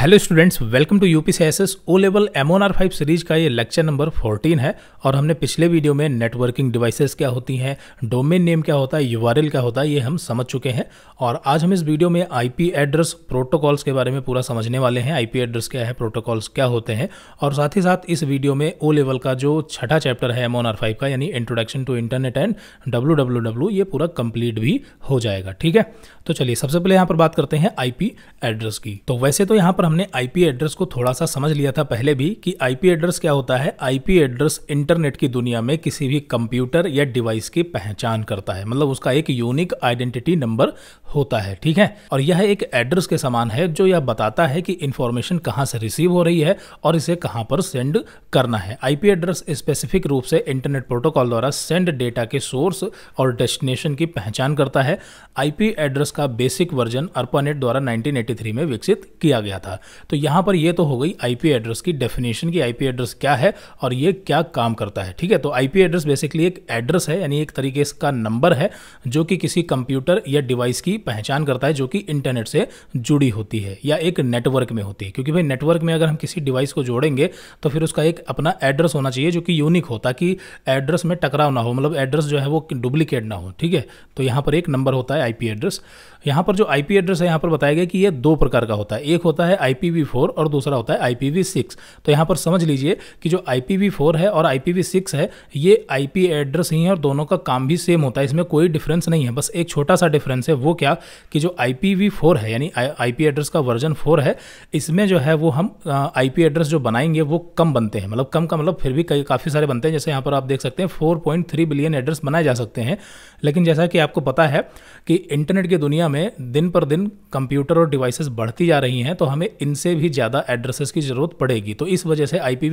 hello students welcome to U P C S S O level M one R five series का ये lecture number fourteen है और हमने पिछले video में नेटवर्किंग डिवाइसेस क्या होती हैं डोमेन नेम क्या होता है एल क्या होता है ये हम समझ चुके हैं और आज हम इस वीडियो में पी एड्रेस प्रोटोकॉल्स के बारे में पूरा समझने वाले हैं पी एड्रेस क्या है प्रोटोकॉल्स क्या होते हैं और साथ ही साथ इस वीडियो में ओ लेवल का जो छठा चैप्टर है एम ओन आर फाइव का यानी introduction to internet and W W W ये पूरा कंप्लीट भी हो जाएगा ठीक है तो चलिए सबसे पहले यहाँ पर बात करते हैं आई एड्रेस की तो वैसे तो यहाँ पर हमने आईपी एड्रेस को थोड़ा सा समझ लिया था पहले भी कि आईपी एड्रेस क्या होता है आईपी एड्रेस इंटरनेट की दुनिया में किसी भी कंप्यूटर या डिवाइस की पहचान करता है मतलब उसका एक यूनिक आइडेंटिटी नंबर होता है ठीक है और यह एक एड्रेस के समान है जो यह बताता है कि इंफॉर्मेशन कहाँ से रिसीव हो रही है और इसे कहाँ पर सेंड करना है आईपी एड्रेस स्पेसिफिक रूप से इंटरनेट प्रोटोकॉल द्वारा सेंड डेटा के सोर्स और डेस्टिनेशन की पहचान करता है आईपी एड्रेस का बेसिक वर्जन अर्पानेट द्वारा 1983 में विकसित किया गया था तो यहाँ पर ये तो हो गई आईपी एड्रेस की डेफिनेशन की आईपी एड्रेस क्या है और ये क्या काम करता है ठीक है तो आईपी एड्रेस बेसिकली एक एड्रेस है यानी एक तरीके का नंबर है जो कि किसी कंप्यूटर या डिवाइस की पहचान करता है जो कि इंटरनेट से जुड़ी होती है या एक नेटवर्क में होती है क्योंकि भाई नेटवर्क में अगर हम किसी डिवाइस को जोड़ेंगे तो फिर उसका एक अपना एड्रेस होना चाहिए जो कि यूनिक हो ताकि एड्रेस में टकराव ना हो मतलब एड्रेस जो है वो डुप्लीकेट ना हो ठीक है तो यहाँ पर एक नंबर होता है आईपी एड्रेस यहाँ पर जो आईपी एड्रेस है यहाँ पर बताया गया कि ये दो प्रकार का होता है एक होता है IPv4 और दूसरा होता है IPv6 तो यहाँ पर समझ लीजिए कि जो IPv4 है और IPv6 है ये IP एड्रेस ही है और दोनों का काम भी सेम होता है इसमें कोई डिफरेंस नहीं है बस एक छोटा सा डिफरेंस है वो क्या कि जो IPv4 है यानी IP एड्रेस का वर्जन फोर है इसमें जो है वो हम IP एड्रेस जो बनाएंगे वो कम बनते हैं मतलब कम का मतलब फिर भी काफ़ी सारे बनते हैं जैसे यहाँ पर आप देख सकते हैं थ्री बिलियन एड्रेस बनाए जा सकते हैं लेकिन जैसा कि आपको पता है कि इंटरनेट की दुनिया में दिन पर दिन कंप्यूटर और डिवाइसेस बढ़ती जा रही हैं तो हमें इनसे भी ज़्यादा एड्रेसेस की ज़रूरत पड़ेगी तो इस वजह से आई पी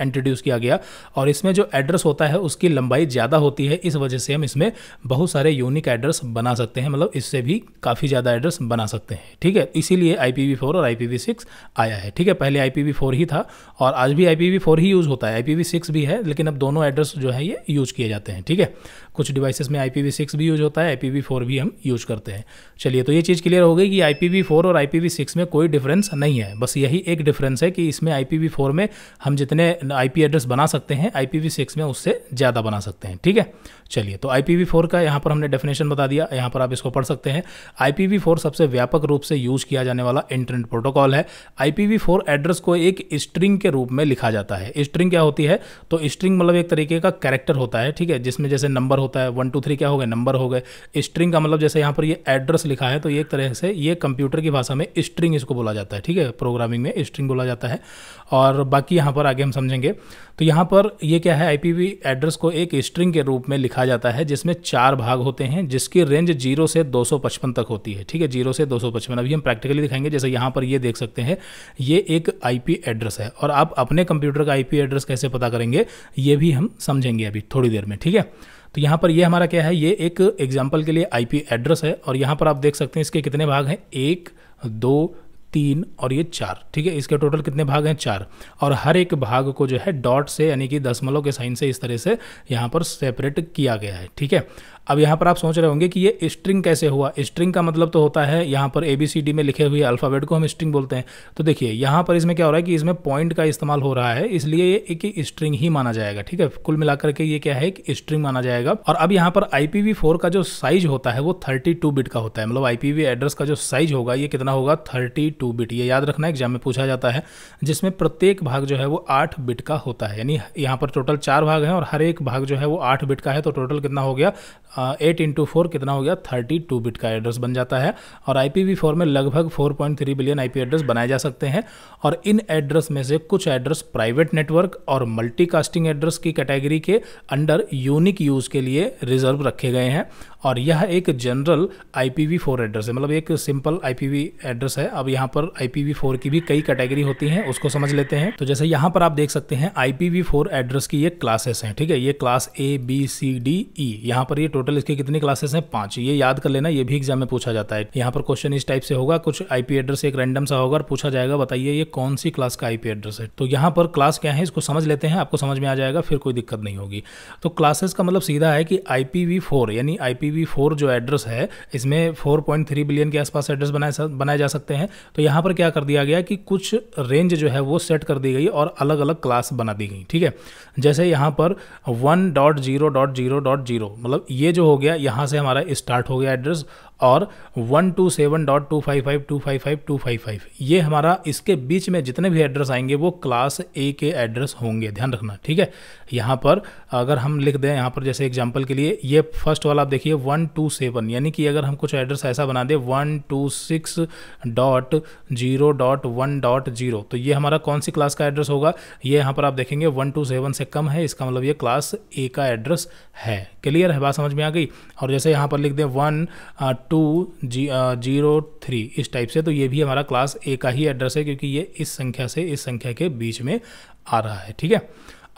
इंट्रोड्यूस किया गया और इसमें जो एड्रेस होता है उसकी लंबाई ज़्यादा होती है इस वजह से हम इसमें बहुत सारे यूनिक एड्रेस बना सकते हैं मतलब इससे भी काफ़ी ज़्यादा एड्रेस बना सकते हैं ठीक है इसीलिए आई और आई सिक्स आया है ठीक है पहले आई फोर ही था और आज भी आई फोर ही यूज़ होता है आई सिक्स भी है लेकिन अब दोनों एड्रेस जो है ये यूज़ किए जाते हैं ठीक है कुछ डिवाइसेस में आई भी यूज होता है आई भी हम यूज करते हैं चलिए तो ये चीज़ क्लियर हो गई कि आई और आई में कोई डिफरेंस नहीं है बस यही एक डिफरेंस है कि इसमें आई में हम जितने आई एड्रेस बना सकते हैं आई में उससे ज़्यादा बना सकते हैं ठीक है चलिए तो आई का यहाँ पर हमने डेफिनेशन बता दिया यहाँ पर आप इसको पढ़ सकते हैं आई सबसे व्यापक रूप से यूज किया जाने वाला इंटरनेट प्रोटोकॉल है आई एड्रेस को एक स्ट्रिंग के रूप में लिखा जाता है स्ट्रिंग क्या होती है तो स्ट्रिंग मतलब एक तरीके का कैरेक्टर होता है ठीक है जिसमें जैसे नंबर होता है वन टू थ्री क्या हो गए नंबर हो गए स्ट्रिंग का मतलब जैसे यहाँ पर ये एड्रेस लिखा है तो एक तरह से ये कंप्यूटर की भाषा में स्ट्रिंग इसको बोला जाता है ठीक है प्रोग्रामिंग में स्ट्रिंग बोला जाता है और बाकी यहाँ पर आगे हम समझेंगे तो यहाँ पर ये क्या है आई एड्रेस को एक स्ट्रिंग के रूप में लिखा जाता है जिसमें चार भाग होते हैं जिसकी रेंज जीरो से दो तक होती है ठीक है जीरो से दो अभी हम प्रैक्टिकली दिखाएंगे जैसे यहाँ पर ये देख सकते हैं ये एक आईपी एड्रेस है और आप अपने कंप्यूटर का आईपी एड्रेस कैसे पता करेंगे ये भी हम समझेंगे अभी थोड़ी देर में ठीक है तो यहाँ पर ये हमारा क्या है ये एक एग्जाम्पल के लिए आई एड्रेस है और यहाँ पर आप देख सकते हैं इसके कितने भाग हैं एक दो तीन और ये चार ठीक है इसके टोटल कितने भाग हैं चार और हर एक भाग को जो है डॉट से यानी कि दसमलव के साइन से इस तरह से यहाँ पर सेपरेट किया गया है ठीक है अब यहाँ पर आप सोच रहे होंगे कि ये स्ट्रिंग कैसे हुआ स्ट्रिंग का मतलब तो होता है यहाँ पर ए बी सी डी में लिखे हुए अल्फ़ाबेट को हम स्ट्रिंग बोलते हैं तो देखिए यहाँ पर इसमें क्या हो रहा है कि इसमें पॉइंट का इस्तेमाल हो रहा है इसलिए ये एक स्ट्रिंग ही माना जाएगा ठीक है कुल मिलाकर के ये क्या है एक स्ट्रिंग माना जाएगा और अब यहाँ पर आई का जो साइज होता है वो थर्टी बिट का होता है मतलब आई एड्रेस का जो साइज होगा ये कितना होगा थर्टी बिट ये याद रखना एग्जाम में पूछा जाता है जिसमें प्रत्येक भाग जो है वो आठ बिट का होता है यानी यहाँ पर टोटल चार भाग हैं और हर एक भाग जो है वो आठ बिट का है तो टोटल कितना हो गया एट इंटू फोर कितना हो गया थर्टी टू बिट का एड्रेस बन जाता है और आई पी वी फोर में लगभग four point three billion I P address बनाए जा सकते हैं और इन एड्रेस में से कुछ एड्रेस प्राइवेट नेटवर्क और मल्टीकास्टिंग एड्रेस की कैटेगरी के अंडर यूनिक यूज़ के लिए रिजर्व रखे गए हैं और यह एक जनरल आई फोर एड्रेस है मतलब एक सिंपल आई एड्रेस है अब यहाँ पर आई फोर की भी कई कैटेगरी होती हैं उसको समझ लेते हैं तो जैसे यहाँ पर आप देख सकते हैं आई फोर एड्रेस की ये क्लासेस हैं ठीक है ये class A B C D E यहाँ पर ये टोटल इसके कितनी क्लासेस हैं पांच ये याद कर लेना ये भी एग्जाम में पूछा जाता है यहाँ पर क्वेश्चन इस टाइप से होगा कुछ आईपी एड्रेस एक रैंडम सा होगा और पूछा जाएगा बताइए ये कौन सी क्लास का आईपी एड्रेस है तो यहाँ पर क्लास क्या है इसको समझ लेते हैं आपको समझ में आ जाएगा फिर कोई दिक्कत नहीं होगी तो क्लासेस का मतलब सीधा है कि आई यानी आई पी फोर जो एड्रेस है इसमें 4.3 बिलियन के आसपास एड्रेस बनाए बनाए जा सकते हैं तो यहाँ पर क्या कर दिया गया कि कुछ रेंज जो है वो सेट कर दी गई और अलग अलग क्लास बना दी गई ठीक है जैसे यहाँ पर one dot zero dot zero dot zero मतलब ये जो हो गया यहाँ से हमारा स्टार्ट हो गया एड्रेस और one two seven dot two five five two five five two five five ये हमारा इसके बीच में जितने भी एड्रेस आएंगे वो क्लास ए के एड्रेस होंगे ध्यान रखना ठीक है यहाँ पर अगर हम लिख दें यहाँ पर जैसे एग्जाम्पल के लिए ये फर्स्ट वाला आप देखिए वन टू सेवन यानी कि अगर हम कुछ एड्रेस ऐसा बना दें one two six dot zero dot one dot zero तो ये हमारा कौन सी क्लास का एड्रेस होगा ये यहाँ पर आप देखेंगे वन टू सेवन से कम है इसका मतलब ये क्लास ए का एड्रेस है क्लियर है बात समझ में आ गई और जैसे यहाँ पर लिख दें one two G zero three इस टाइप से तो ये भी हमारा क्लास ए का ही एड्रेस है क्योंकि ये इस संख्या से इस संख्या के बीच में आ रहा है ठीक है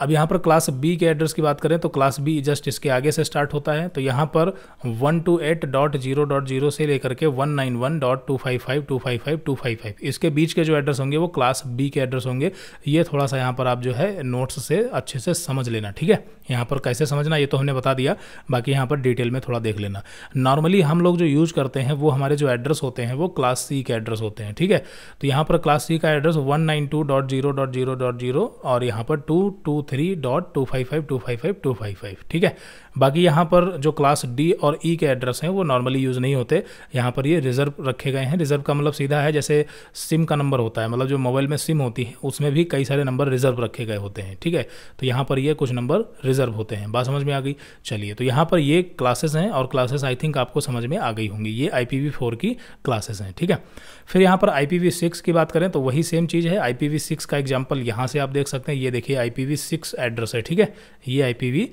अब यहाँ पर क्लास बी के एड्रेस की बात करें तो क्लास बी जस्ट इसके आगे से स्टार्ट होता है तो यहाँ पर one two eight dot zero dot zero से लेकर के one nine one dot two five five two five five two five five इसके बीच के जो एड्रेस होंगे वो क्लास बी के एड्रेस होंगे ये थोड़ा सा यहाँ पर आप जो है नोट्स से अच्छे से समझ लेना ठीक है यहाँ पर कैसे समझना ये तो हमने बता दिया बाकी यहाँ पर डिटेल में थोड़ा देख लेना नॉर्मली हम लोग जो यूज़ करते हैं वो हमारे जो एड्रेस होते हैं वो क्लास सी के एड्रेस होते हैं ठीक है तो यहाँ पर क्लास सी का address one nine two dot zero dot zero dot zero और यहाँ पर two two three dot two five five two five five two five five ठीक है बाकी यहाँ पर जो क्लास डी और ई e के एड्रेस हैं वो नॉर्मली यूज़ नहीं होते यहाँ पर ये रिजर्व रखे गए हैं रिजर्व का मतलब सीधा है जैसे सिम का नंबर होता है मतलब जो मोबाइल में सिम होती है उसमें भी कई सारे नंबर रिजर्व रखे गए होते हैं ठीक है तो यहाँ पर ये कुछ नंबर रिजर्व होते हैं बात समझ में आ गई चलिए तो यहाँ पर ये क्लासेस हैं और क्लासेस आई थिंक आपको समझ में आ गई होंगी ये आई की क्लासेस हैं ठीक है फिर यहाँ पर आई की बात करें तो वही सेम चीज़ है आई का एग्जाम्पल यहाँ से आप देख सकते हैं ये देखिए आई एड्रेस है ठीक है ये आई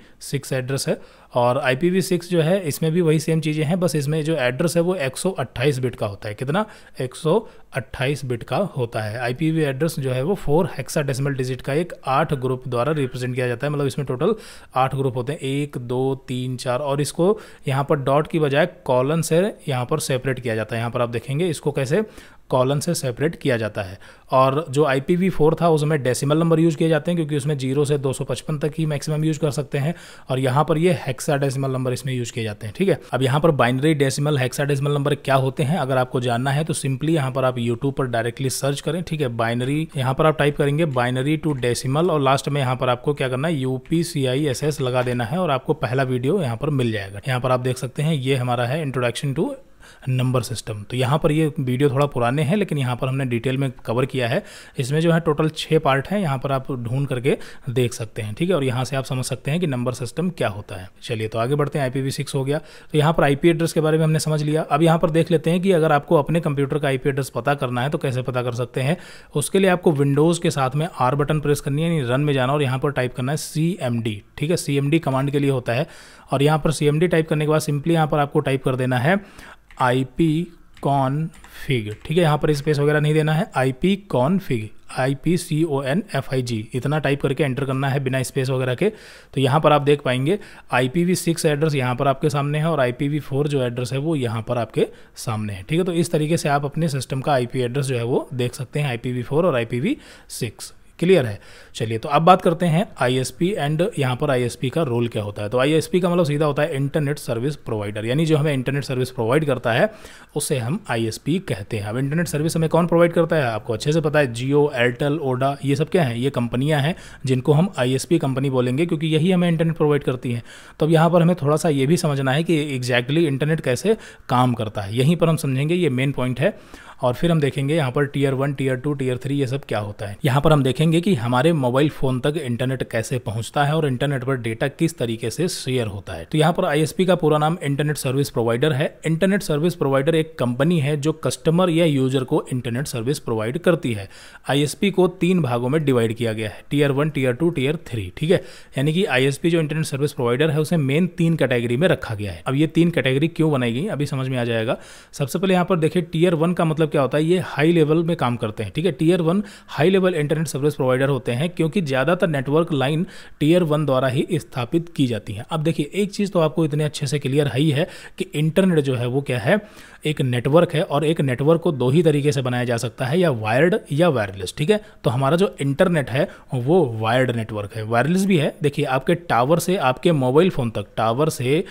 एड्रेस है और आई पी सिक्स जो है इसमें भी वही सेम चीज़ें हैं बस इसमें जो एड्रेस है वो 128 बिट का होता है कितना 128 बिट का होता है आई पी एड्रेस जो है वो फोर हेक्सा डेसिमल डिजिट का एक आठ ग्रुप द्वारा रिप्रेजेंट किया जाता है मतलब इसमें टोटल आठ ग्रुप होते हैं एक दो तीन चार और इसको यहाँ पर डॉट की बजाय कॉलन से यहाँ पर सेपरेट किया जाता है यहाँ पर आप देखेंगे इसको कैसे कॉलन से सेपरेट किया जाता है और जो आई पी था उसमें डेसिमल नंबर यूज़ किए जाते हैं क्योंकि उसमें जीरो से 255 तक ही मैक्सिमम यूज़ कर सकते हैं और यहाँ पर ये हेक्सा डेसिमल नंबर इसमें यूज़ किए जाते हैं ठीक है अब यहाँ पर binary decimal hexadecimal number क्या होते हैं अगर आपको जानना है तो सिंपली यहाँ पर आप यूट्यूब पर डायरेक्टली सर्च करें ठीक है बाइनरी यहाँ पर आप टाइप करेंगे बाइनरी टू डेसिमल और लास्ट में यहाँ पर आपको क्या करना है यू लगा देना है और आपको पहला वीडियो यहाँ पर मिल जाएगा यहाँ पर आप देख सकते हैं ये हमारा है इंट्रोडक्शन टू नंबर सिस्टम तो यहाँ पर ये वीडियो थोड़ा पुराने हैं लेकिन यहाँ पर हमने डिटेल में कवर किया है इसमें जो है टोटल छः पार्ट हैं यहाँ पर आप ढूंढ करके देख सकते हैं ठीक है और यहाँ से आप समझ सकते हैं कि नंबर सिस्टम क्या होता है चलिए तो आगे बढ़ते हैं आई हो गया तो यहाँ पर आई एड्रेस के बारे में हमने समझ लिया अब यहाँ पर देख लेते हैं कि अगर आपको अपने कंप्यूटर का आई एड्रेस पता करना है तो कैसे पता कर सकते हैं उसके लिए आपको विंडोज़ के साथ में आर बटन प्रेस करनी है यानी रन में जाना और यहाँ पर टाइप करना है सी ठीक है सी कमांड के लिए होता है और यहाँ पर सी टाइप करने के बाद सिंपली यहाँ पर आपको टाइप कर देना है आई पी कॉन फिग ठीक है यहाँ पर स्पेस वगैरह नहीं देना है I P config I P C O N F I G इतना टाइप करके एंटर करना है बिना स्पेस वगैरह के तो यहाँ पर आप देख पाएंगे I P V six address यहाँ पर आपके सामने है और आई पी वी फोर जो एड्रेस है वो यहाँ पर आपके सामने है ठीक है तो इस तरीके से आप अपने सिस्टम का आई पी एड्रेस जो है वो देख सकते हैं आई पी वी फोर और I P V six clear है चलिए तो अब बात करते हैं आईएसपी एंड यहाँ पर आईएसपी का रोल क्या होता है तो आईएसपी का मतलब सीधा होता है इंटरनेट सर्विस प्रोवाइडर यानी जो हमें इंटरनेट सर्विस प्रोवाइड करता है उसे हम आईएसपी कहते हैं अब इंटरनेट सर्विस हमें कौन प्रोवाइड करता है आपको अच्छे से पता है जियो एयरटेल ओडा ये सब क्या है ये कंपनियाँ हैं जिनको हम आई कंपनी बोलेंगे क्योंकि यही हमें इंटरनेट प्रोवाइड करती हैं तो अब यहाँ पर हमें थोड़ा सा ये भी समझना है कि एग्जैक्टली इंटरनेट कैसे काम करता है यहीं पर हम समझेंगे ये मेन पॉइंट है और फिर हम देखेंगे यहाँ पर tier one tier two tier three ये सब क्या होता है यहाँ पर हम देखेंगे देखेंगे कि हमारे मोबाइल फ़ोन तक इंटरनेट कैसे पहुंचता है और इंटरनेट पर डेटा किस तरीके से शेयर होता है तो यहाँ पर आई का पूरा नाम इंटरनेट सर्विस प्रोवाइडर है इंटरनेट सर्विस प्रोवाइडर एक कंपनी है जो कस्टमर या यूजर को इंटरनेट सर्विस प्रोवाइड करती है आई को तीन भागों में डिवाइड किया गया है tier one tier two tier three ठीक है यानी कि आई जो इंटरनेट सर्विस प्रोवाइडर है उसे मेन तीन कैटेगरी में रखा गया है अब ये तीन कैटेगरी क्यों बनाई गई अभी समझ में आ जाएगा सबसे पहले यहाँ पर देखिए टीयर वन का मतलब क्या होता है ये हाई लेवल में काम करते हैं ठीक है tier one high level internet service provider होते हैं क्योंकि ज़्यादातर नेटवर्क लाइन टीयर वन द्वारा ही स्थापित की जाती है अब देखिए एक चीज़ तो आपको इतने अच्छे से क्लियर है ही है कि इंटरनेट जो है वो क्या है एक नेटवर्क है और एक नेटवर्क को दो ही तरीके से बनाया जा सकता है या वायर्ड या वायरलेस ठीक है तो हमारा जो इंटरनेट है वो वायर्ड नेटवर्क है वायरलेस भी है देखिए आपके टावर से आपके मोबाइल फ़ोन तक टावर से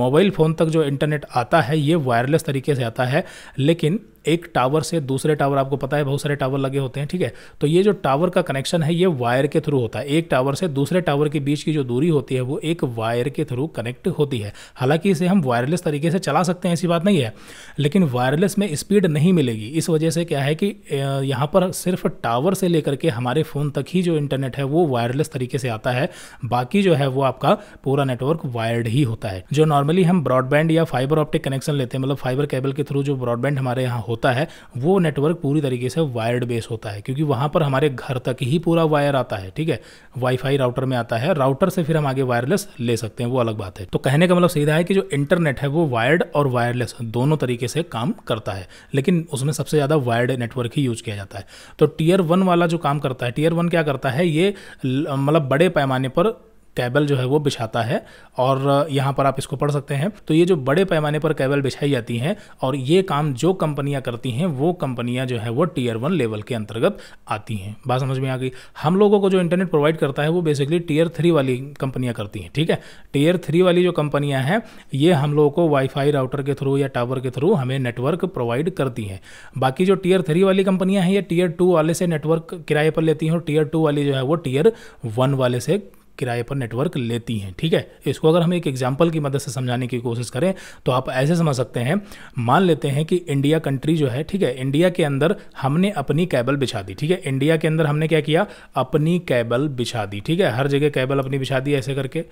मोबाइल फ़ोन तक जो इंटरनेट आता है ये वायरलेस तरीके से आता है लेकिन एक टावर से दूसरे टावर आपको पता है बहुत सारे टावर लगे होते हैं ठीक है तो ये जो टावर का कनेक्शन है ये वायर के थ्रू होता है एक टावर से दूसरे टावर के बीच की जो दूरी होती है वो एक वायर के थ्रू कनेक्ट होती है हालांकि इसे हम वायरलेस तरीके से चला सकते हैं ऐसी बात नहीं है लेकिन वायरलेस में स्पीड नहीं मिलेगी इस वजह से क्या है कि यहाँ पर सिर्फ टावर से लेकर के हमारे फ़ोन तक ही जो इंटरनेट है वो वायरलेस तरीके से आता है बाकी जो है वो आपका पूरा नेटवर्क वायर्ड ही होता है जो नॉर्मली हम ब्रॉडबैंड या फाइबर ऑप्टिक कनेक्शन लेते हैं मतलब फाइबर केबल के थ्रू जो ब्रॉडबैंड हमारे यहाँ होता है वो नेटवर्क पूरी तरीके से वायर्ड बेस होता है क्योंकि वहाँ पर हमारे घर तक ही पूरा वायर आता है ठीक है वाईफाई राउटर में आता है राउटर से फिर हम आगे वायरलेस ले सकते हैं वो अलग बात है तो कहने का मतलब सीधा है कि जो इंटरनेट है वो वायर्ड और वायरलेस दोनों तरीके तरीके से काम करता है लेकिन उसमें सबसे ज़्यादा वायर्ड नेटवर्क ही यूज किया जाता है तो टीयर वन वाला जो काम करता है टीयर वन क्या करता है ये मतलब बड़े पैमाने पर कैबल जो है वो बिछाता है और यहाँ पर आप इसको पढ़ सकते हैं तो ये जो बड़े पैमाने पर कैबल बिछाई जाती हैं और ये काम जो कंपनियाँ करती हैं वो कंपनियाँ जो है वो टीयर वन लेवल के अंतर्गत आती हैं बात समझ में आ गई हम लोगों को जो इंटरनेट प्रोवाइड करता है वो बेसिकली टीयर थ्री वाली कंपनियाँ करती हैं ठीक है टीयर थ्री वाली जो कंपनियाँ हैं ये हम लोगों को वाईफाई राउटर के थ्रू या टावर के थ्रू हमें नेटवर्क प्रोवाइड करती हैं बाकी जो टीयर थ्री वाली कंपनियाँ हैं ये टीयर टू वाले से नेटवर्क किराए पर लेती हैं और टीयर टू वाली जो है वो टीयर वन वाले से किराए पर नेटवर्क लेती हैं ठीक है इसको अगर हम एक एग्जाम्पल की मदद से समझाने की कोशिश करें तो आप ऐसे समझ सकते हैं मान लेते हैं कि इंडिया कंट्री जो है ठीक है इंडिया के अंदर हमने अपनी कैबल बिछा दी ठीक है इंडिया के अंदर हमने क्या किया अपनी कैबल बिछा दी ठीक है हर जगह कैबल अपनी बिछा दी ऐसे करके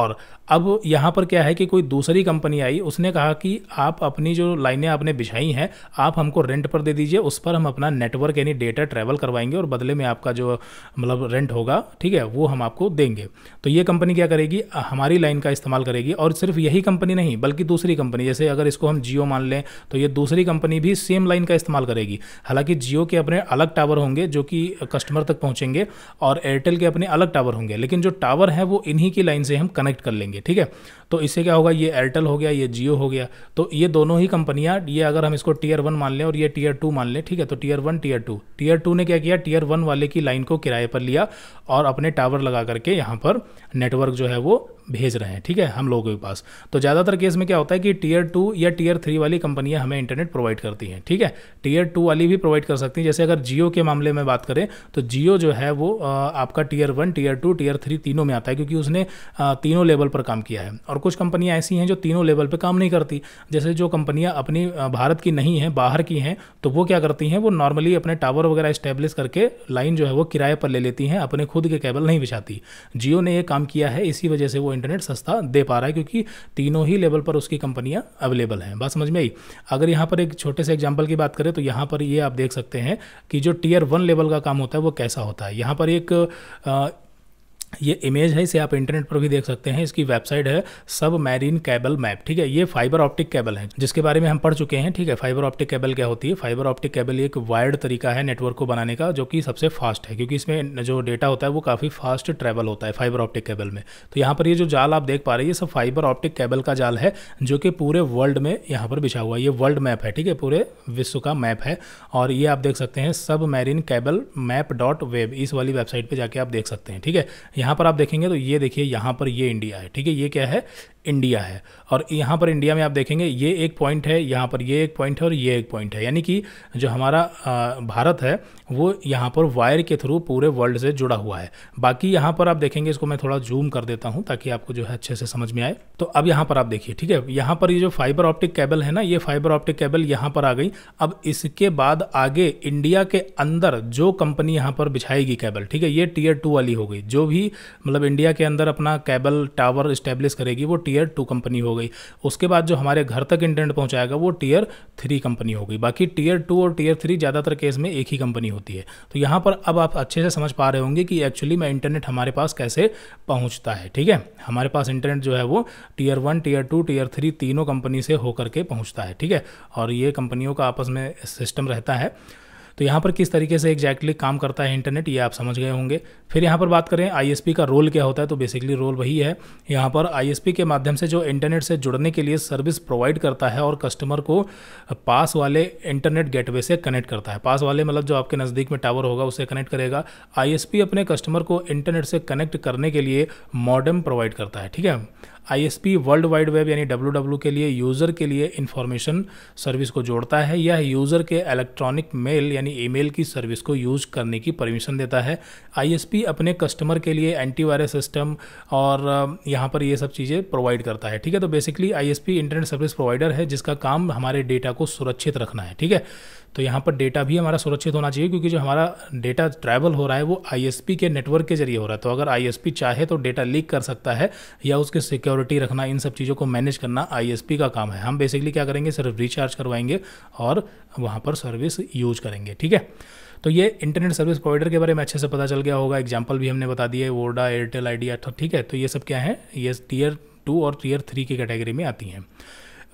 और अब यहाँ पर क्या है कि कोई दूसरी कंपनी आई उसने कहा कि आप अपनी जो लाइनें आपने बिछाई हैं आप हमको रेंट पर दे दीजिए उस पर हम अपना नेटवर्क यानी डेटा ट्रैवल करवाएंगे और बदले में आपका जो मतलब रेंट होगा ठीक है वो हम आपको देंगे तो ये कंपनी क्या करेगी हमारी लाइन का इस्तेमाल करेगी और सिर्फ यही कंपनी नहीं बल्कि दूसरी कंपनी जैसे अगर इसको हम जियो मान लें तो ये दूसरी कंपनी भी सेम लाइन का इस्तेमाल करेगी हालांकि जियो के अपने अलग टावर होंगे जो कि कस्टमर तक पहुँचेंगे और एयरटेल के अपने अलग टावर होंगे लेकिन जो टावर हैं वो इन्हीं की लाइन से हम कनेक्ट कर लेंगे ठीक है तो इससे क्या होगा ये एयरटेल हो गया ये जियो हो गया तो ये दोनों ही कंपनियाँ ये अगर हम इसको टीयर वन मान लें और ये टीयर टू मान लें ठीक है तो tier one tier two tier two ने क्या किया टीयर वन वाले की लाइन को किराए पर लिया और अपने टावर लगा करके यहाँ पर नेटवर्क जो है वो भेज रहे हैं ठीक है हम लोगों के पास तो ज़्यादातर केस में क्या होता है कि टीयर टू या टीयर थ्री वाली कंपनियाँ हमें इंटरनेट प्रोवाइड करती हैं ठीक है टीयर टू वाली भी प्रोवाइड कर सकती हैं जैसे अगर जियो के मामले में बात करें तो जियो जो है वो आपका tier one tier two tier three तीनों में आता है क्योंकि उसने तीनों लेवल पर काम किया है और कुछ कंपनियाँ ऐसी हैं जो तीनों लेवल पर काम नहीं करती जैसे जो कंपनियाँ अपनी भारत की नहीं हैं बाहर की हैं तो वो क्या करती हैं वो नॉर्मली अपने टावर वगैरह इस्टेब्लिश करके लाइन जो है वो किराए पर ले लेती हैं अपने खुद के केबल नहीं बिछाती जियो ने ये काम किया है इसी वजह से वो इंटरनेट सस्ता दे पा रहा है क्योंकि तीनों ही लेवल पर उसकी कंपनियाँ अवेलेबल हैं बात समझ में आई अगर यहाँ पर एक छोटे से एग्जाम्पल की बात करें तो यहाँ पर ये आप देख सकते हैं कि जो टीयर वन लेवल का काम होता है वो कैसा होता है यहाँ पर एक ये इमेज है इसे आप इंटरनेट पर भी देख सकते हैं इसकी वेबसाइट है सब मैरीन केबल मैप ठीक है ये फाइबर ऑप्टिक केबल है जिसके बारे में हम पढ़ चुके हैं ठीक है फाइबर ऑप्टिक केबल क्या होती है फाइबर ऑप्टिक केबल एक वायर्ड तरीका है नेटवर्क को बनाने का जो कि सबसे फास्ट है क्योंकि इसमें जो डेटा होता है वो काफ़ी फास्ट ट्रेवल होता है फाइबर ऑप्टिक केबल में तो यहाँ पर ये जो जाल आप देख पा रहे हैं ये सब फाइबर ऑप्टिक केबल का जाल है जो कि पूरे वर्ल्ड में यहाँ पर बिछा हुआ है ये वर्ल्ड मैप है ठीक है पूरे विश्व का मैप है और ये आप देख सकते हैं submarine cable map dot web इस वाली वेबसाइट पर जाके आप देख सकते हैं ठीक है यहाँ पर आप देखेंगे तो ये देखिए यहाँ पर ये इंडिया है ठीक है ये क्या है इंडिया है और यहाँ पर इंडिया में आप देखेंगे ये एक पॉइंट है यहाँ पर ये एक पॉइंट है और ये एक पॉइंट है यानी कि जो हमारा भारत है वो यहाँ पर वायर के थ्रू पूरे वर्ल्ड से जुड़ा हुआ है बाकी यहाँ पर आप देखेंगे इसको मैं थोड़ा जूम कर देता हूँ ताकि आपको जो है अच्छे से समझ में आए तो अब यहाँ पर आप देखिए ठीक है यहाँ पर ये जो फाइबर ऑप्टिक केबल है ना ये फाइबर ऑप्टिक केबल यहाँ पर आ गई अब इसके बाद आगे इंडिया के अंदर जो कंपनी यहाँ पर बिछाएगी केबल ठीक है ये टीयर टू वाली हो गई जो भी मतलब इंडिया के अंदर अपना केबल टावर इस्टेब्लिश करेगी वो टीयर टू कंपनी हो गई उसके बाद जो हमारे घर तक इंटरनेट पहुँचाएगा वो टीयर थ्री कंपनी हो गई बाकी टीयर टू और टीयर थ्री ज़्यादातर केस में एक ही कंपनी होती है तो यहाँ पर अब आप अच्छे से समझ पा रहे होंगे कि एक्चुअली में इंटरनेट हमारे पास कैसे पहुँचता है ठीक है हमारे पास इंटरनेट जो है वो tier one tier two tier three तीनों कंपनी से होकर के पहुँचता है ठीक है और ये कंपनियों का आपस में सिस्टम रहता है तो यहाँ पर किस तरीके से एग्जैक्टली काम करता है इंटरनेट ये आप समझ गए होंगे फिर यहाँ पर बात करें आई का रोल क्या होता है तो बेसिकली रोल वही है यहाँ पर आई के माध्यम से जो इंटरनेट से जुड़ने के लिए सर्विस प्रोवाइड करता है और कस्टमर को पास वाले इंटरनेट गेटवे से कनेक्ट करता है पास वाले मतलब जो आपके नज़दीक में टावर होगा उसे कनेक्ट करेगा आई अपने कस्टमर को इंटरनेट से कनेक्ट करने के लिए मॉडम प्रोवाइड करता है ठीक है आईएसपी वर्ल्ड वाइड वेब यानी डब्ल्यू के लिए यूज़र के लिए इन्फॉर्मेशन सर्विस को जोड़ता है यह यूज़र के इलेक्ट्रॉनिक मेल यानी ईमेल की सर्विस को यूज करने की परमिशन देता है आईएसपी अपने कस्टमर के लिए एंटीवायरस सिस्टम और यहाँ पर ये सब चीज़ें प्रोवाइड करता है ठीक है तो basically I internet service provider है जिसका काम हमारे डेटा को सुरक्षित रखना है ठीक है तो यहाँ पर डेटा भी हमारा सुरक्षित होना चाहिए क्योंकि जो हमारा डेटा ट्रैवल हो रहा है वो आईएसपी के नेटवर्क के जरिए हो रहा है तो अगर आईएसपी चाहे तो डेटा लीक कर सकता है या उसकी सिक्योरिटी रखना इन सब चीज़ों को मैनेज करना आईएसपी का काम है हम बेसिकली क्या करेंगे सिर्फ रिचार्ज करवाएंगे और वहाँ पर सर्विस यूज करेंगे ठीक है तो ये इंटरनेट सर्विस प्रोवाइडर के बारे में अच्छे से पता चल गया होगा एग्जाम्पल भी हमने बता दिए वोडा एयरटेल आइडिया ठीक है तो ये सब क्या है ये टीयर टू और टीयर थ्री की कैटेगरी में आती हैं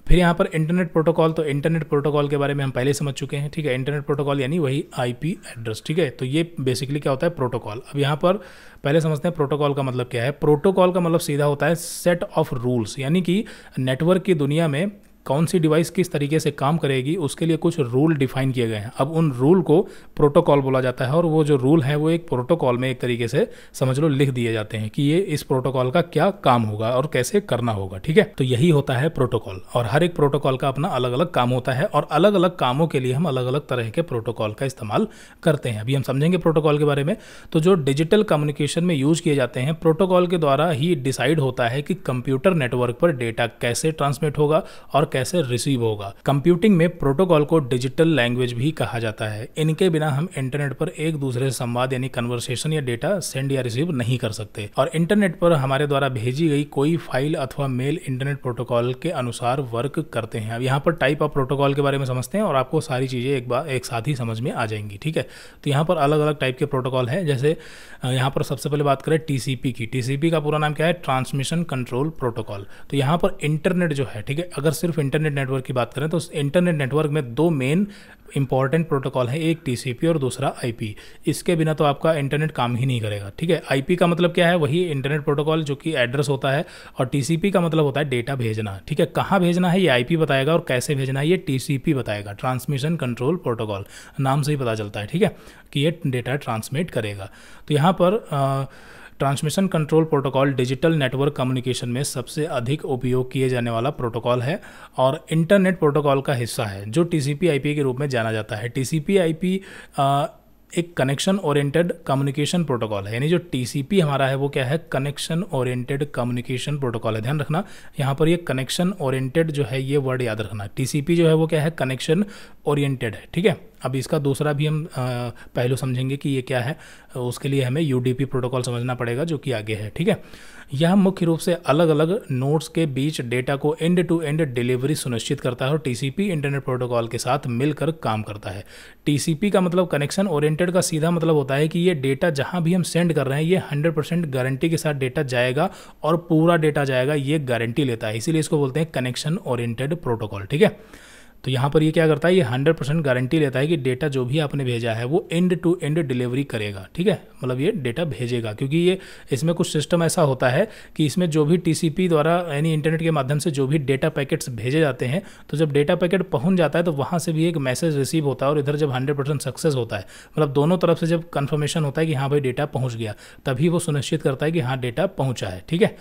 फिर यहाँ पर इंटरनेट प्रोटोकॉल तो इंटरनेट प्रोटोकॉल के बारे में हम पहले समझ चुके हैं ठीक है इंटरनेट प्रोटोकॉल यानी वही आईपी एड्रेस ठीक है तो ये बेसिकली क्या होता है प्रोटोकॉल अब यहाँ पर पहले समझते हैं प्रोटोकॉल का मतलब क्या है प्रोटोकॉल का मतलब सीधा होता है सेट ऑफ रूल्स यानी कि नेटवर्क की दुनिया में कौन सी डिवाइस किस तरीके से काम करेगी उसके लिए कुछ रूल डिफाइन किए गए हैं अब उन रूल को प्रोटोकॉल बोला जाता है और वो जो रूल है वो एक प्रोटोकॉल में एक तरीके से समझ लो लिख दिए जाते हैं कि ये इस प्रोटोकॉल का क्या काम होगा और कैसे करना होगा ठीक है तो यही होता है प्रोटोकॉल और हर एक प्रोटोकॉल का अपना अलग अलग काम होता है और अलग अलग कामों के लिए हम अलग अलग तरह के प्रोटोकॉल का इस्तेमाल करते हैं अभी हम समझेंगे प्रोटोकॉल के बारे में तो जो डिजिटल कम्युनिकेशन में यूज किए जाते हैं प्रोटोकॉल के द्वारा ही डिसाइड होता है कि कंप्यूटर नेटवर्क पर डेटा कैसे ट्रांसमिट होगा और कैसे रिसीव होगा कंप्यूटिंग में प्रोटोकॉल को डिजिटल लैंग्वेज भी कहा जाता है इनके बिना हम इंटरनेट पर एक दूसरे से संवाद यानी कन्वर्सेशन या डेटा सेंड या रिसीव नहीं कर सकते और इंटरनेट पर हमारे द्वारा भेजी गई कोई फाइल अथवा मेल इंटरनेट प्रोटोकॉल के अनुसार वर्क करते हैं अब यहाँ पर टाइप ऑफ प्रोटोकॉल के बारे में समझते हैं और आपको सारी चीज़ें एक बार एक साथ ही समझ में आ जाएंगी ठीक है तो यहाँ पर अलग अलग टाइप के प्रोटोकॉल है जैसे यहाँ पर सबसे पहले बात करें टीसीपी की टीसीपी का पूरा नाम क्या है ट्रांसमिशन कंट्रोल प्रोटोकॉल तो यहाँ पर इंटरनेट जो है ठीक है अगर सिर्फ इंटरनेट नेटवर्क की बात करें तो उस इंटरनेट नेटवर्क में दो मेन इंपॉर्टेंट प्रोटोकॉल है एक टी और दूसरा आई इसके बिना तो आपका इंटरनेट काम ही नहीं करेगा ठीक है आई का मतलब क्या है वही इंटरनेट प्रोटोकॉल जो कि एड्रेस होता है और टी का मतलब होता है डेटा भेजना ठीक है कहाँ भेजना है ये आई बताएगा और कैसे भेजना है ये टी बताएगा ट्रांसमिशन कंट्रोल प्रोटोकॉल नाम से ही पता चलता है ठीक है कि ये डेटा ट्रांसमिट करेगा तो यहाँ पर आ, transmission control protocol digital network communication में सबसे अधिक उपयोग किए जाने वाला प्रोटोकॉल है और इंटरनेट प्रोटोकॉल का हिस्सा है जो टी सी के रूप में जाना जाता है टी सी एक कनेक्शन ओरिएंटेड कम्युनिकेशन प्रोटोकॉल है यानी जो टीसीपी हमारा है वो क्या है कनेक्शन ओरिएंटेड कम्युनिकेशन प्रोटोकॉल है ध्यान रखना यहाँ पर ये कनेक्शन ओरिएंटेड जो है ये वर्ड याद रखना टीसीपी जो है वो क्या है कनेक्शन ओरिएंटेड है ठीक है अब इसका दूसरा भी हम पहलू समझेंगे कि ये क्या है उसके लिए हमें यू प्रोटोकॉल समझना पड़ेगा जो कि आगे है ठीक है यह मुख्य रूप से अलग अलग नोड्स के बीच डेटा को एंड टू एंड डिलीवरी सुनिश्चित करता है और टी इंटरनेट प्रोटोकॉल के साथ मिलकर काम करता है टी का मतलब कनेक्शन ओरिएंटेड का सीधा मतलब होता है कि ये डेटा जहाँ भी हम सेंड कर रहे हैं ये 100 परसेंट गारंटी के साथ डेटा जाएगा और पूरा डेटा जाएगा ये गारंटी लेता है इसीलिए इसको बोलते हैं कनेक्शन ओरिएंटेड प्रोटोकॉल ठीक है तो यहाँ पर ये क्या करता है ये हंड्रेड परसेंट गारंटी लेता है कि डेटा जो भी आपने भेजा है वो एंड टू एंड डिलीवरी करेगा ठीक है मतलब ये डेटा भेजेगा क्योंकि ये इसमें कुछ सिस्टम ऐसा होता है कि इसमें जो भी टी द्वारा यानी इंटरनेट के माध्यम से जो भी डेटा पैकेट्स भेजे जाते हैं तो जब डेटा पैकेट पहुँच जाता है तो वहाँ से भी एक मैसेज रिसीव होता है और इधर जब हंड्रेड सक्सेस होता है मतलब दोनों तरफ से जब कन्फर्मेशन होता है कि हाँ भाई डेटा पहुँच गया तभी वो सुनिश्चित करता है कि हाँ डेटा पहुँचा है ठीक है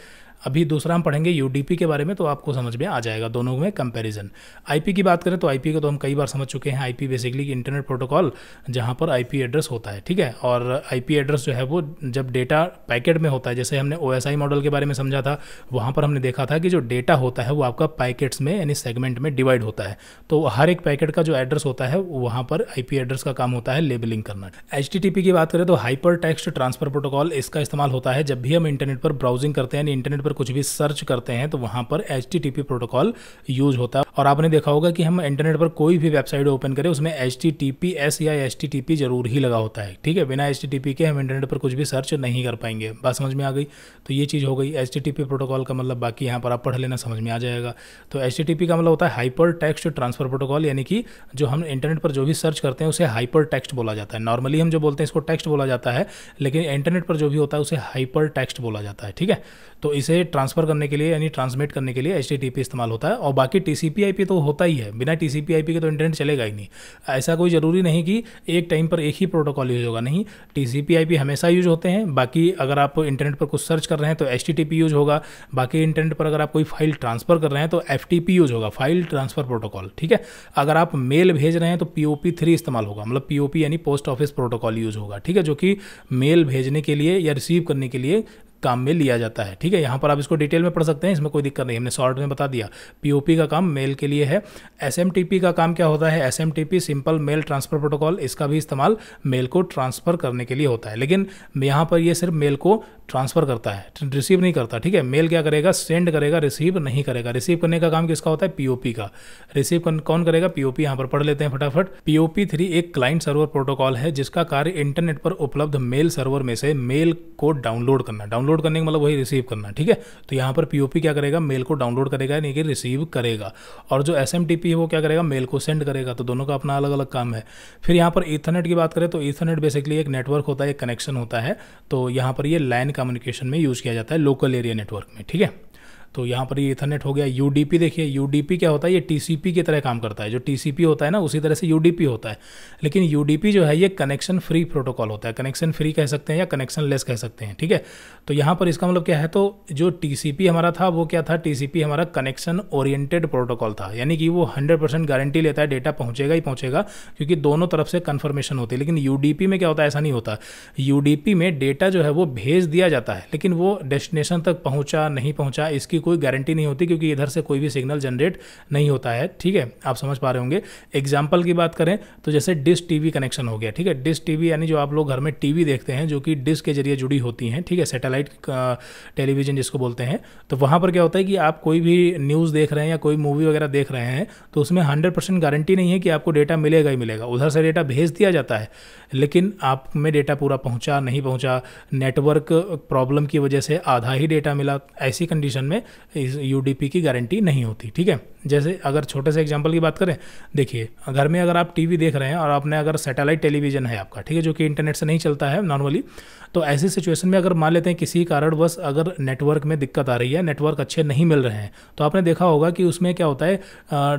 अभी दूसरा हम पढ़ेंगे यूडीपी के बारे में तो आपको समझ में आ जाएगा दोनों में कंपैरिजन आईपी की बात करें तो आईपी को तो हम कई बार समझ चुके हैं आईपी बेसिकली इंटरनेट प्रोटोकॉल जहाँ पर आईपी एड्रेस होता है ठीक है और आईपी एड्रेस जो है वो जब डेटा पैकेट में होता है जैसे हमने ओ मॉडल के बारे में समझा था वहाँ पर हमने देखा था कि जो डेटा होता है वो आपका पैकेट्स में यानी सेगमेंट में डिवाइड होता है तो हर एक पैकेट का जो एड्रेस होता है वहाँ पर आईपी एड्रेस का काम होता है लेबलिंग करना एच की बात करें तो हाइपर टेक्स्ट ट्रांसफर प्रोटोकॉल इसका इस्तेमाल होता है जब भी हम इंटरनेट पर ब्राउजिंग करते हैं इंटरनेट पर कुछ भी सर्च करते हैं तो वहां पर एच प्रोटोकॉल यूज होता है और आपने देखा होगा कि हम इंटरनेट पर कोई भी वेबसाइट ओपन करें उसमें एच या एच जरूर ही लगा होता है ठीक है बिना एच के हम इंटरनेट पर कुछ भी सर्च नहीं कर पाएंगे बात समझ में आ गई तो ये चीज़ हो गई एच प्रोटोकॉल का मतलब बाकी यहाँ पर आप पढ़ लेना समझ में आ जाएगा तो एच का मतलब होता है हाइपर टेक्स्ट ट्रांसफर प्रोटोकॉल यानी कि जो हम इंटरनेट पर जो भी सर्च करते हैं उसे हाइपर टेक्स्ट बोला जाता है नॉर्मली हम जो बोलते हैं इसको टेक्स्ट बोला जाता है लेकिन इंटरनेट पर जो भी होता है उसे हाइपर टेक्स्ट बोला जाता है ठीक है तो इसे इसे ट्रांसफ़र करने के लिए यानी ट्रांसमिट करने के लिए एच इस्तेमाल होता है और बाकी टी सी तो होता ही है बिना टी सी के तो इंटरनेट चलेगा ही नहीं ऐसा कोई ज़रूरी नहीं कि एक टाइम पर एक ही प्रोटोकॉल यूज़ होगा नहीं टी सी हमेशा यूज होते हैं बाकी अगर आप इंटरनेट पर कुछ सर्च कर रहे हैं तो एच यूज होगा बाकी इंटरनेट पर अगर आप कोई फाइल ट्रांसफ़र कर रहे हैं तो एफ यूज होगा फाइल ट्रांसफ़र प्रोटोकॉल ठीक है अगर आप मेल भेज रहे हैं तो पी ओ पी थ्री इस्तेमाल होगा मतलब पी ओ पी यानी पोस्ट ऑफिस प्रोटोकॉल यूज होगा ठीक है जो कि मेल भेजने के लिए या रिसीव करने के लिए काम में लिया जाता है ठीक है यहाँ पर आप इसको डिटेल में पढ़ सकते हैं इसमें कोई दिक्कत नहीं हमने शॉर्ट में बता दिया पीओपी का काम मेल के लिए है एसएमटीपी का काम क्या होता है SMTP simple mail transfer protocol इसका भी इस्तेमाल मेल को ट्रांसफर करने के लिए होता है लेकिन यहाँ पर यह सिर्फ मेल को ट्रांसफर करता है रिसीव नहीं करता ठीक है मेल क्या करेगा सेंड करेगा रिसीव नहीं करेगा रिसीव करने का काम किसका होता है पीओपी का रिसीव कौन करेगा पीओपी यहाँ पर पढ़ लेते हैं फटाफट पीओपी थ्री एक क्लाइंट सर्वर प्रोटोकॉल है जिसका कार्य इंटरनेट पर उपलब्ध मेल सर्वर में से मेल को डाउनलोड करना डाउनलोड डाउनलोड करने का मतलब वही रिसीव करना ठीक है तो यहाँ पर पी क्या करेगा मेल को डाउनलोड करेगा यानी कि रिसीव करेगा और जो एस है वो क्या करेगा मेल को सेंड करेगा तो दोनों का अपना अलग अलग काम है फिर यहाँ पर ईथरनेट की बात करें तो ईथरनेट बेसिकली एक नेटवर्क होता है एक कनेक्शन होता है तो यहाँ पर ये लाइन कम्युनिकेशन में यूज़ किया जाता है लोकल एरिया नेटवर्क में ठीक है तो यहाँ पर ये इथरनेट हो गया यू देखिए यू क्या होता है ये टी की तरह काम करता है जो टी होता है ना उसी तरह से यू होता है लेकिन यू जो है ये कनेक्शन फ्री प्रोटोकॉल होता है कनेक्शन फ्री कह सकते हैं या कनेक्शन लेस कह सकते हैं ठीक है तो यहाँ पर इसका मतलब क्या है तो जो टी हमारा था वो क्या था टी हमारा कनेक्शन ओरिएंटेड प्रोटोकॉल था यानी कि वो हंड्रेड गारंटी लेता है डेटा पहुँचेगा ही पहुँचेगा क्योंकि दोनों तरफ से कन्फर्मेशन होती है लेकिन यू में क्या होता है ऐसा नहीं होता यू में डेटा जो है वो भेज दिया जाता है लेकिन वो डेस्टिनेशन तक पहुँचा नहीं पहुँचा इसकी कोई गारंटी नहीं होती क्योंकि इधर से कोई भी सिग्नल जनरेट नहीं होता है ठीक है आप समझ पा रहे होंगे एग्जाम्पल की बात करें तो जैसे डिस्क टीवी कनेक्शन हो गया ठीक है डिस्क टीवी यानी जो आप लोग घर में टीवी देखते हैं जो कि डिस्क के जरिए जुड़ी होती हैं ठीक है सेटेलाइट टेलीविजन जिसको बोलते हैं तो वहाँ पर क्या होता है कि आप कोई भी न्यूज़ देख रहे हैं या कोई मूवी वगैरह देख रहे हैं तो उसमें हंड्रेड परसेंट गारंटी नहीं है कि आपको डेटा मिलेगा ही मिलेगा उधर से डेटा भेज दिया जाता है लेकिन आप में डेटा पूरा पहुँचा नहीं पहुँचा नेटवर्क प्रॉब्लम की वजह से आधा ही डेटा मिला ऐसी कंडीशन में यू की गारंटी नहीं होती ठीक है जैसे अगर छोटे से एग्जाम्पल की बात करें देखिए घर में अगर आप टीवी देख रहे हैं और आपने अगर सैटेलाइट टेलीविजन है आपका ठीक है जो कि इंटरनेट से नहीं चलता है नॉर्मली तो ऐसी सिचुएशन में अगर मान लेते हैं किसी कारणवश अगर नेटवर्क में दिक्कत आ रही है नेटवर्क अच्छे नहीं मिल रहे हैं तो आपने देखा होगा कि उसमें क्या होता है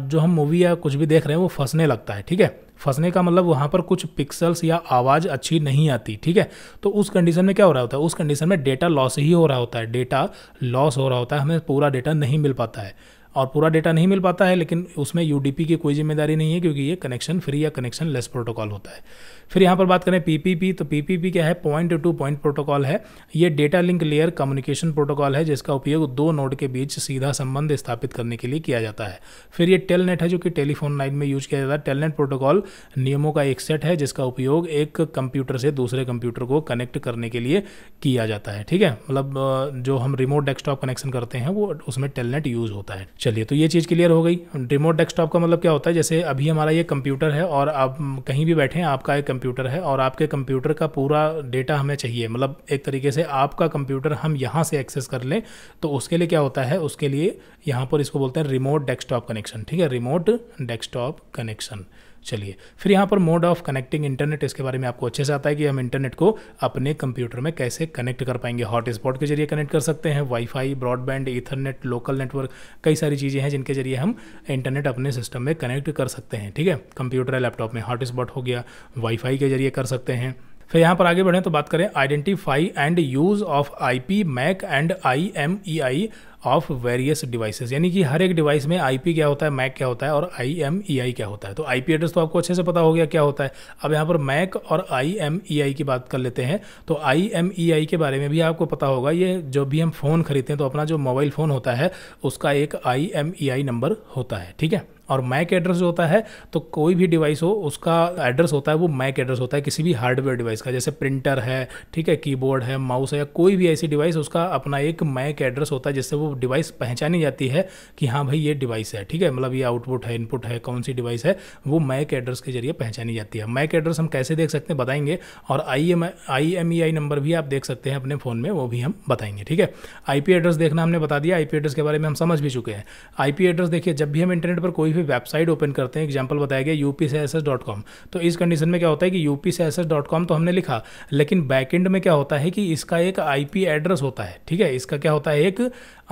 जो हम मूवी या कुछ भी देख रहे हैं वो फंसने लगता है ठीक है फंसने का मतलब वहाँ पर कुछ पिक्सल्स या आवाज़ अच्छी नहीं आती ठीक है तो उस कंडीशन में क्या हो रहा होता है उस कंडीशन में डेटा लॉस ही हो रहा होता है डेटा लॉस हो रहा होता है हमें पूरा डेटा नहीं मिल पाता है और पूरा डेटा नहीं मिल पाता है लेकिन उसमें यू की कोई जिम्मेदारी नहीं है क्योंकि ये कनेक्शन फ्री या कनेक्शन लेस प्रोटोकॉल होता है फिर यहाँ पर बात करें पीपीपी तो पीपीपी क्या है पॉइंट टू पॉइंट प्रोटोकॉल है ये data link layer communication protocol है जिसका उपयोग दो नोड के बीच सीधा संबंध स्थापित करने के लिए किया जाता है फिर ये टेलनेट है जो कि टेलीफोन लाइन में यूज किया जाता है टेलनेट प्रोटोकॉल नियमों का एक सेट है जिसका उपयोग एक कंप्यूटर से दूसरे कंप्यूटर को कनेक्ट करने के लिए किया जाता है ठीक है मतलब जो हम रिमोट डेस्कटॉप कनेक्शन करते हैं वो उसमें टेलनेट यूज होता है चलिए तो ये चीज़ क्लियर हो गई रिमोट डेस्कटॉप का मतलब क्या होता है जैसे अभी हमारा ये कंप्यूटर है और आप कहीं भी बैठे हैं आपका एक कंप्यूटर है और आपके कंप्यूटर का पूरा डेटा हमें चाहिए मतलब एक तरीके से आपका कंप्यूटर हम यहाँ से एक्सेस कर लें तो उसके लिए क्या होता है उसके लिए यहाँ पर इसको बोलते हैं रिमोट डेस्कटॉप कनेक्शन ठीक है रिमोट डेस्कटॉप कनेक्शन चलिए फिर यहाँ पर मोड ऑफ कनेक्टिंग इंटरनेट इसके बारे में आपको अच्छे से आता है कि हम इंटरनेट को अपने कंप्यूटर में कैसे कनेक्ट कर पाएंगे हॉटस्पॉट के जरिए कनेक्ट कर सकते हैं wifi broadband ethernet local network कई सारी चीज़ें हैं जिनके जरिए हम इंटरनेट अपने सिस्टम में कनेक्ट कर सकते हैं ठीक है कंप्यूटर या लैपटॉप में हॉटस्पॉट हो गया वाईफाई के जरिए कर सकते हैं फिर यहाँ पर आगे बढ़ें तो बात करें identify and use of I P MAC and I M E I of various devices यानी कि हर एक डिवाइस में आई पी क्या होता है मैक क्या होता है और आई एम ई आई क्या होता है तो आई पी एड्रेस तो आपको अच्छे से पता हो गया क्या होता है अब यहाँ पर मैक और आई एम ई आई की बात कर लेते हैं तो आई एम ई आई के बारे में भी आपको पता होगा ये जो भी हम फ़ोन खरीदते हैं तो अपना जो मोबाइल फ़ोन होता है उसका एक आई एम ई आई नंबर होता है ठीक है और मैक एड्रेस जो होता है तो कोई भी डिवाइस हो उसका एड्रेस होता है वो मैक एड्रेस होता है किसी भी हार्डवेयर डिवाइस का जैसे प्रिंटर है ठीक है कीबोर्ड है माउस है या कोई भी ऐसी डिवाइस उसका अपना एक मैक एड्रेस होता है जिससे वो डिवाइस पहचानी जाती है कि हाँ भाई ये डिवाइस है ठीक है मतलब ये आउटपुट है इनपुट है कौन सी डिवाइस है वो मैक एड्रेस के जरिए पहचानी जाती है मैक एड्रेस हम कैसे देख सकते हैं बताएंगे और I M I M E I number भी आप देख सकते हैं अपने फ़ोन में वो भी हम बताएंगे ठीक है आई एड्रेस देखना हमने बता दिया आई एड्रेस के बारे में हम समझ भी चुके हैं आई एड्रेस देखिए जब भी हम इंटरनेट पर कोई भी वेबसाइट ओपन करते हैं एग्जाम्पल बताया गया डॉट कॉम तो इस कंडीशन में क्या होता है कि डॉट कॉम तो हमने लिखा लेकिन बैकेंड में क्या होता है कि इसका एक आई एड्रेस होता है ठीक है इसका क्या होता है एक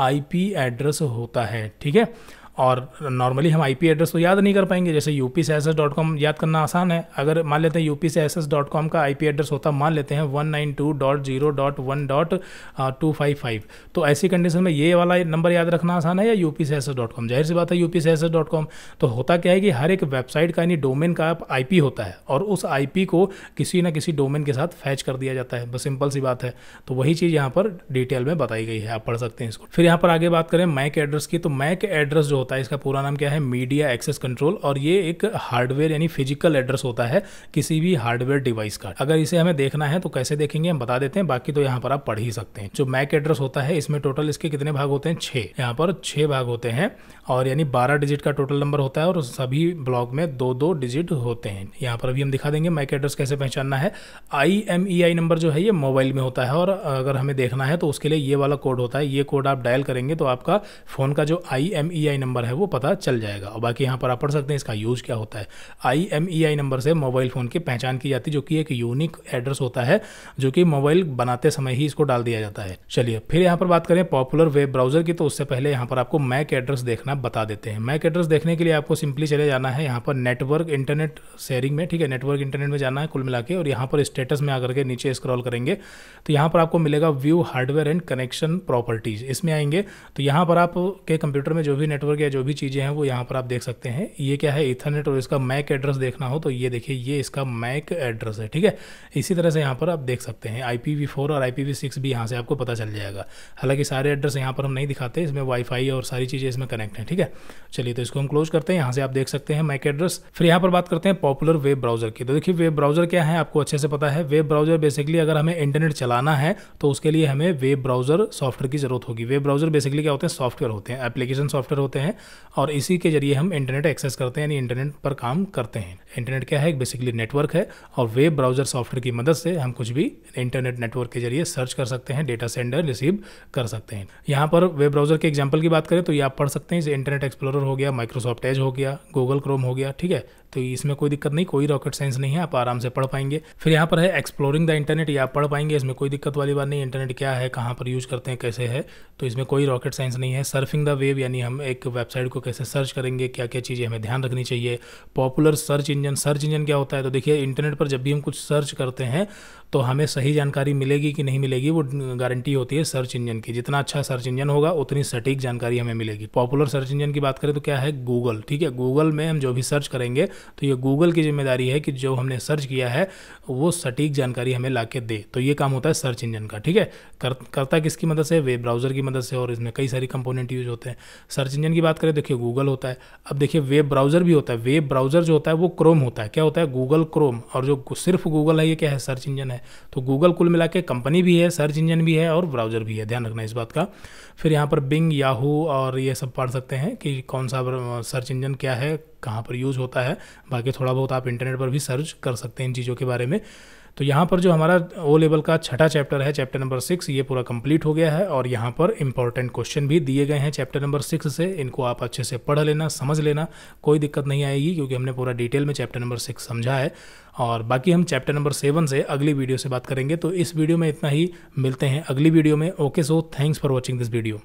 आई एड्रेस होता है ठीक है और नॉर्मली हम आई एड्रेस को याद नहीं कर पाएंगे जैसे U P S S S dot com याद करना आसान है अगर मान लेते हैं U P S S S dot com का आई पी एड्रेस होता मान लेते हैं one nine two dot zero dot one dot two five five तो ऐसी कंडीशन में ये वाला नंबर याद रखना आसान है या U P S S S dot com जाहिर सी बात है U P S S S dot com तो होता क्या है कि हर एक वेबसाइट का यानी डोमेन का आई पी होता है और उस आई पी को किसी ना किसी डोमेन के साथ फैच कर दिया जाता है बस सिंपल सी बात है तो वही चीज़ यहाँ पर डिटेल में बताई गई है आप पढ़ सकते हैं इसको फिर यहाँ पर आगे बात करें मैक एड्रेस की तो मैक एड्रेस जो होता है इसका पूरा नाम क्या है मीडिया एक्सेस कंट्रोल और ये एक हार्डवेयर यानी फिजिकल एड्रेस होता है किसी भी हार्डवेयर डिवाइस का अगर इसे हमें देखना है तो कैसे देखेंगे हम बता देते हैं बाकी तो यहाँ पर आप पढ़ ही सकते हैं जो मैक एड्रेस होता है इसमें टोटल इसके कितने भाग होते हैं छः यहाँ पर छः भाग होते हैं और यानी बारह डिजिट का टोटल नंबर होता है और सभी ब्लॉक में दो दो डिजिट होते हैं यहाँ पर अभी हम दिखा देंगे मैक एड्रेस कैसे पहचानना है I M E I number जो है ये मोबाइल में होता है और अगर हमें देखना है तो उसके लिए ये वाला कोड होता है ये कोड आप डायल करेंगे तो आपका फ़ोन का जो I M E I number number है वो पता चल जाएगा और बाकी यहाँ पर आप पढ़ सकते हैं इसका यूज़ क्या होता है I M E I number से मोबाइल फ़ोन की पहचान की जाती है जो कि एक यूनिक एड्रेस होता है जो कि मोबाइल बनाते समय ही इसको डाल दिया जाता है चलिए फिर यहाँ पर बात करें पॉपुलर वेब ब्राउजर की तो उससे पहले यहाँ पर आपको मैक एड्रेस देखना बता देते हैं मैक एड्रेस देखने के लिए आपको सिंपली चले जाना है यहाँ पर नेटवर्क इंटरनेट शेयरिंग में ठीक है नेटवर्क इंटरनेट में जाना है कुल मिला और यहाँ पर स्टेटस में आकर के नीचे स्क्रॉल करेंगे तो यहाँ पर आपको मिलेगा view hardware and connection properties इसमें आएंगे तो यहाँ पर आपके कंप्यूटर में जो भी नेटवर्क या जो भी चीज़ें हैं वो यहाँ पर आप देख सकते हैं ये क्या है इथरनेट और इसका मैक एड्रेस देखना हो तो ये देखिए ये इसका मैक एड्रेस है ठीक है इसी तरह से यहाँ पर आप देख सकते हैं आई और आई भी यहाँ से आपको पता चल जाएगा हालांकि सारे एड्रेस यहाँ पर हम नहीं दिखाते इसमें वाईफाई और सारी चीज़ें इसमें कनेक्ट हैं ठीक है चलिए तो इसको हम क्लोज करते हैं यहाँ से आप देख सकते हैं मैक एड्रेस फिर यहाँ पर बात करते हैं पॉपुलर वेब ब्राउजर की तो देखिए वेब ब्राउजर क्या है आपको अच्छे से पता है वेब ब्राउजर बेसिकली अगर हमें इंटरनेट चलाना है तो उसके लिए हमें वेब ब्राउजर सॉफ्टवेयर की जरूरत होगी वेब ब्राउजर बेसिकली क्या होते हैं सॉफ्टवेयर होते हैं एप्लीकेशन सॉफ्टवेयर होते हैं हैं और इसी के जरिए हम इंटरनेट एक्सेस करते हैं यानी इंटरनेट पर काम करते हैं इंटरनेट क्या है एक बेसिकली नेटवर्क है और वेब ब्राउजर सॉफ्टवेयर की मदद से हम कुछ भी इंटरनेट नेटवर्क के जरिए सर्च कर सकते हैं डेटा सेंडर रिसीव कर सकते हैं यहाँ पर वेब ब्राउजर के एग्जाम्पल की बात करें तो ये आप पढ़ सकते हैं जैसे इंटरनेट एक्सप्लोरर हो गया माइक्रोसॉफ्ट एज हो गया गूगल क्रोम हो गया ठीक है तो इसमें कोई दिक्कत नहीं कोई रॉकेट साइंस नहीं है आप आराम से पढ़ पाएंगे फिर यहाँ पर है एक्सप्लोरिंग द इंटरनेट ये आप पढ़ पाएंगे इसमें कोई दिक्कत वाली बात नहीं इंटरनेट क्या है कहाँ पर यूज़ करते हैं कैसे है तो इसमें कोई रॉकेट साइंस नहीं है सर्फिंग द वेव यानी हम एक वेबसाइट को कैसे सर्च करेंगे क्या क्या चीज़ें हमें ध्यान रखनी चाहिए popular search engine search engine क्या होता है तो देखिए इंटरनेट पर जब भी हम कुछ सर्च करते हैं तो हमें सही जानकारी मिलेगी कि नहीं मिलेगी वो गारंटी होती है सर्च इंजन की जितना अच्छा सर्च इंजन होगा उतनी सटीक जानकारी हमें मिलेगी पॉपुलर सर्च इंजन की बात करें तो क्या है गूगल ठीक है गूगल में हम जो भी सर्च करेंगे तो ये गूगल की जिम्मेदारी है कि जो हमने सर्च किया है वो सटीक जानकारी हमें ला दे तो ये काम होता है सर्च इंजन का ठीक है कर, करता किसकी मदद से वेब ब्राउज़र की मदद से और इसमें कई सारी कंपोनेंट यूज होते हैं सर्च इंजन की बात करें देखिए गूगल होता है अब देखिए वेब ब्राउज़र भी होता है वेब ब्राउज़र जो होता है वो क्रोम होता है क्या होता है गूगल क्रोम और जो सिर्फ गूगल है ये क्या है सर्च इंजन है तो गूगल कुल मिला के कंपनी भी है सर्च इंजन भी है और ब्राउज़र भी है ध्यान रखना इस बात का फिर यहाँ पर बिंग याहू और ये सब पढ़ सकते हैं कि कौन सा सर्च इंजन क्या है कहाँ पर यूज़ होता है बाकी थोड़ा बहुत आप इंटरनेट पर भी सर्च कर सकते हैं इन चीज़ों के बारे में तो यहाँ पर जो हमारा ओ लेवल का छठा चैप्टर है चैप्टर नंबर सिक्स ये पूरा कंप्लीट हो गया है और यहाँ पर इंपॉर्टेंट क्वेश्चन भी दिए गए हैं चैप्टर नंबर सिक्स से इनको आप अच्छे से पढ़ लेना समझ लेना कोई दिक्कत नहीं आएगी क्योंकि हमने पूरा डिटेल में चैप्टर नंबर सिक्स समझा है और बाकी हम चैप्टर नंबर सेवन से अगली वीडियो से बात करेंगे तो इस वीडियो में इतना ही मिलते हैं अगली वीडियो में okay so thanks for watching this video